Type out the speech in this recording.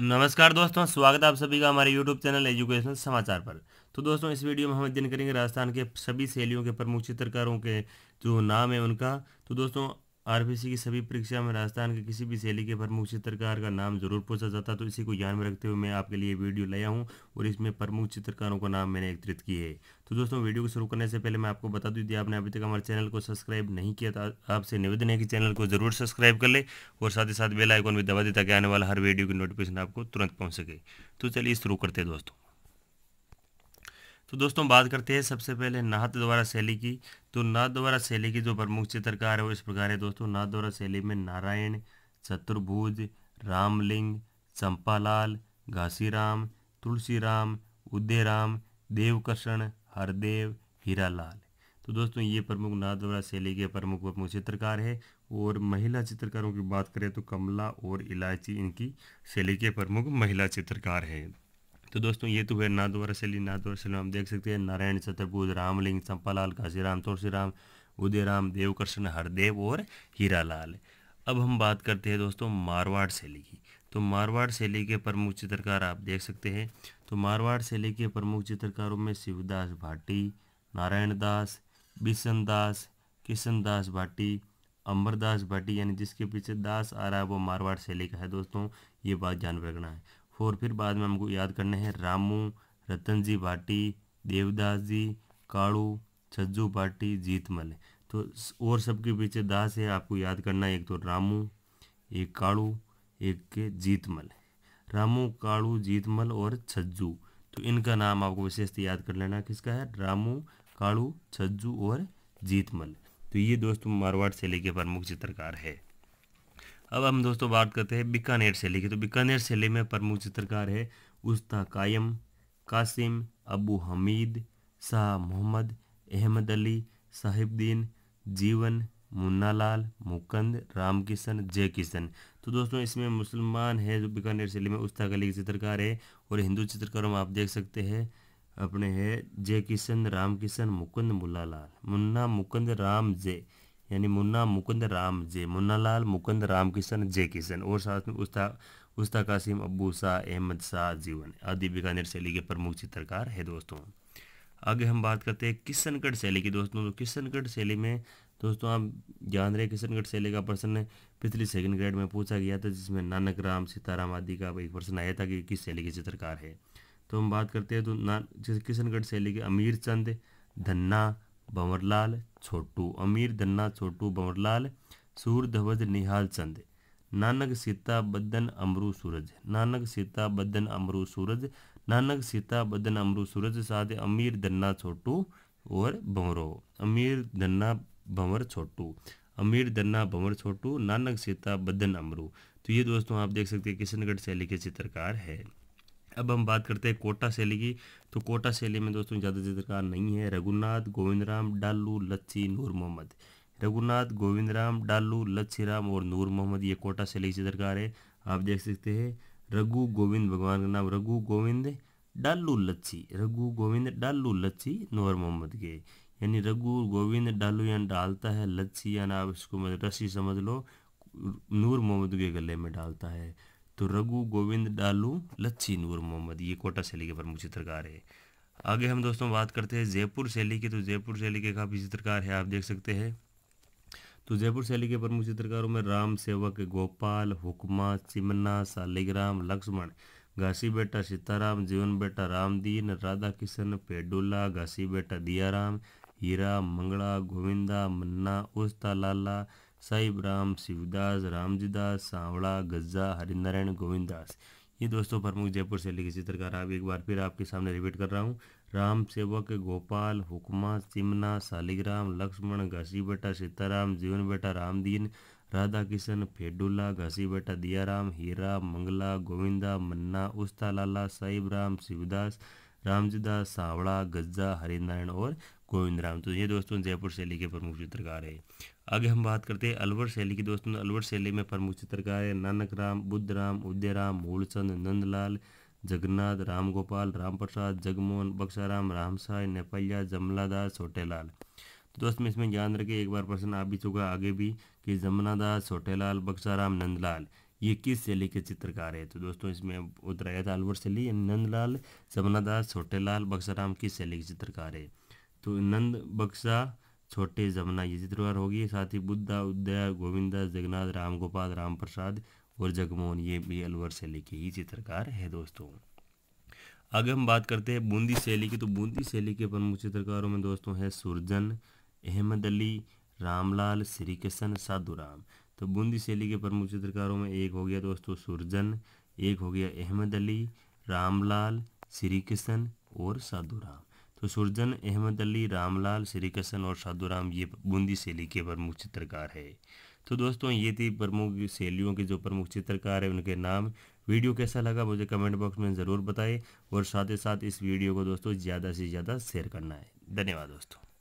नमस्कार दोस्तों स्वागत है आप सभी का हमारे यूट्यूब चैनल एजुकेशन समाचार पर तो दोस्तों इस वीडियो में हम अध्ययन करेंगे राजस्थान के सभी शैलियों के प्रमुख चित्रकारों के जो नाम है उनका तो दोस्तों आरबीसी की सभी परीक्षा में राजस्थान के किसी भी शैली के प्रमुख चित्रकार का नाम जरूर पूछा जाता तो इसी को ध्यान में रखते हुए मैं आपके लिए वीडियो लाया हूँ और इसमें प्रमुख चित्रकारों का नाम मैंने एकत्रित किए है तो दोस्तों वीडियो को शुरू करने से पहले मैं आपको बता दूँ यदि आपने अभी तक हमारे चैनल को सब्सक्राइब नहीं किया था तो आपसे निवेदन है कि चैनल को जरूर सब्सक्राइब कर ले और साथ ही साथ बेलाइकॉन भी दबा दे ताकि आने वाला हर वीडियो की नोटिफिकेशन आपको तुरंत पहुँच सके तो चलिए शुरू करते हैं दोस्तों तो दोस्तों बात करते हैं सबसे पहले नाहत द्वारा शैली की तो नाथ द्वारा शैली की जो प्रमुख चित्रकार है वो इस प्रकार है दोस्तों नाथ द्वारा शैली में नारायण चतुर्भुज रामलिंग चंपालाल घासीराम तुलसीराम उदयराम देवकर्षण हरदेव हीरालाल तो दोस्तों ये प्रमुख नाथ द्वारा शैली के प्रमुख प्रमुख चित्रकार है और महिला चित्रकारों की बात करें तो कमला और इलायची इनकी शैली के प्रमुख महिला चित्रकार हैं तो दोस्तों ये तो हुए नादवर शैली नादवर शैली हम देख सकते हैं नारायण चतुर्भुज रामलिंग चंपालाल काशीराम तुलसीराम उदयराम देवकृष्ण हरदेव और हीरालाल अब हम बात करते हैं दोस्तों मारवाड़ शैली की तो मारवाड़ शैली के प्रमुख चित्रकार आप देख सकते हैं तो मारवाड़ शैली के प्रमुख चित्रकारों में शिवदास भाटी नारायण दास बिशन दास किशन दास भाटी अमरदास भाटी यानी जिसके पीछे दास आ रहा है वो मारवाड़ शैली का है दोस्तों ये बात जान रखना है और फिर बाद में हमको याद करने हैं रामू रतन जी भाटी देवदास जी काड़ू छज्जू भाटी जीतमल तो और सबके पीछे दास है आपको याद करना है एक तो रामू एक काड़ू एक के जीतमल रामू काड़ू जीतमल और छज्जू तो इनका नाम आपको विशेषतः याद कर लेना किसका है रामू काड़ू छज्जू और जीतमल तो ये दोस्तों मारवाड़ शैली के प्रमुख चित्रकार है अब हम दोस्तों बात करते हैं बीकानेर शैली की तो बीकानेर शैली में प्रमुख चित्रकार है उस्ता कायम कासिम अबू हमीद शाह मोहम्मद अहमद अली साहिबद्दीन जीवन मुन्ना लाल मुकंद राम किशन जय किशन तो दोस्तों इसमें मुसलमान है जो बीकानेर शैली में उस्ता अली के चित्रकार है और हिंदू चित्रकारों में आप देख सकते हैं अपने हैं जय किशन राम किशन मुकुंद मुला लाल मुन्ना मुकुंद राम जय यानी मुन्ना मुकुंद राम जे लाल मुकुंद राम किशन जे किशन और साथ में उस्ता उस्ता कासिम अबू शाह अहमद शाह जीवन आदि बीकानेर शैली के प्रमुख चित्रकार है दोस्तों आगे हम बात करते हैं किशनगढ़ शैली की दोस्तों तो किशनगढ़ शैली में दोस्तों आप जान रहे किशनगढ़ शैली का प्रश्न पिछली सेकंड ग्रेड में पूछा गया था जिसमें नानक राम सीताराम आदि का एक प्रश्न आया था कि किस शैली के चित्रकार है तो हम बात करते हैं तो ना किशनगढ़ शैली के अमीर चंद धन्ना भंवरलाल छोटू अमीर धन्ना छोटू भंवरलाल सूरध्वज निहाल चंद नानक सीता बदन अमरू सूरज नानक सीता बदन अमरू सूरज नानक सीता बदन अमरू सूरज साधे अमीर धन्ना छोटू और भंवरो अमीर धन्ना भंवर छोटू अमीर धन्ना भंवर छोटू नानक सीता बदन अमरू तो ये दोस्तों आप देख सकते हैं किशनगढ़ शैली के चित्रकार है अब हम बात करते हैं कोटा शैली की तो कोटा शैली में दोस्तों ज़्यादा चित्रकार नहीं है रघुनाथ गोविंद राम डालू लच्छी नूर मोहम्मद रघुनाथ गोविंद राम डालू लच्छी राम और नूर मोहम्मद ये कोटा शैली चित्रकार है आप देख सकते हैं रघु गोविंद भगवान का नाम रघु गोविंद डालू लच्छी रघु गोविंद डालू लच्छी नूर मोहम्मद के यानी रघु गोविंद डालू यानी डालता है लच्छी यानी आप इसको मतलब रस्सी समझ लो नूर मोहम्मद के गले में डालता है तो रघु गोविंद डालू लच्छी नूर मोहम्मद ये कोटा शैली के प्रमुख चित्रकार है आगे हम दोस्तों बात करते हैं जयपुर शैली की तो जयपुर शैली के काफ़ी चित्रकार है आप देख सकते हैं तो जयपुर शैली के प्रमुख चित्रकारों में राम सेवक गोपाल हुक्मा चिमना सालिग्राम लक्ष्मण घासी बेटा सीताराम जीवन बेटा रामदीन राधा किशन पेडुला घासी बेटा दियाराम हीरा मंगला गोविंदा मन्ना उस्ता लाला साहिब राम शिवदास रामजीदास सांवड़ा गज्जा हरिनारायण गोविंददास ये दोस्तों प्रमुख जयपुर से लिखे चित्रकार आप एक बार फिर आपके सामने रिपीट कर रहा हूँ राम सेवक गोपाल हुक्मा सिमना शालिग्राम लक्ष्मण घासी बेटा सीताराम जीवन बेटा रामदीन राधा किशन फेडुला घासी बेटा दियाराम हीरा मंगला गोविंदा मन्ना उस्ता लाला साहिब राम शिवदास रामजुदा सांवड़ा गज्जा हरिनारायण और गोविंद राम तो ये दोस्तों जयपुर शैली के प्रमुख चित्रकार है आगे हम बात करते हैं अलवर शैली की दोस्तों अलवर शैली में प्रमुख चित्रकार है नानक राम बुद्ध राम उदय राम मूलचंद नंदलाल जगन्नाथ राम गोपाल राम प्रसाद जगमोहन बक्साराम रामसाय नेपालिया जमलादास छोटेलाल तो दोस्तों इसमें ध्यान रखिए एक बार प्रश्न आ भी चुका आगे भी कि जमुनादास छोटेलाल बक्साराम नंदलाल ये किस शैली के चित्रकार है तो दोस्तों इसमें उतराया था अलवर शैली नंदलाल छोटे लाल बक्साराम किस शैली के चित्रकार है तो नंद बक्सा छोटे जमुना ये चित्रकार होगी साथ ही बुद्धा उदया गोविंदा जगन्नाथ राम गोपाल राम प्रसाद और जगमोहन ये भी अलवर शैली के ही चित्रकार है दोस्तों आगे हम बात करते हैं बूंदी शैली की तो बूंदी शैली के प्रमुख चित्रकारों में दोस्तों हैं सुरजन अहमद अली रामलाल श्री कृष्ण साधु राम तो बूंदी शैली के प्रमुख चित्रकारों में एक हो गया दोस्तों सुरजन एक हो गया अहमद अली रामलाल श्री कृष्ण और साधु राम तो सुरजन अहमद अली रामलाल श्री कृष्ण और साधु राम ये बूंदी शैली के प्रमुख चित्रकार है तो दोस्तों ये थी प्रमुख शैलियों के जो प्रमुख चित्रकार हैं उनके नाम वीडियो कैसा लगा मुझे कमेंट बॉक्स में ज़रूर बताएं और साथ ही साथ इस वीडियो को दोस्तों ज़्यादा से ज़्यादा शेयर करना है धन्यवाद दोस्तों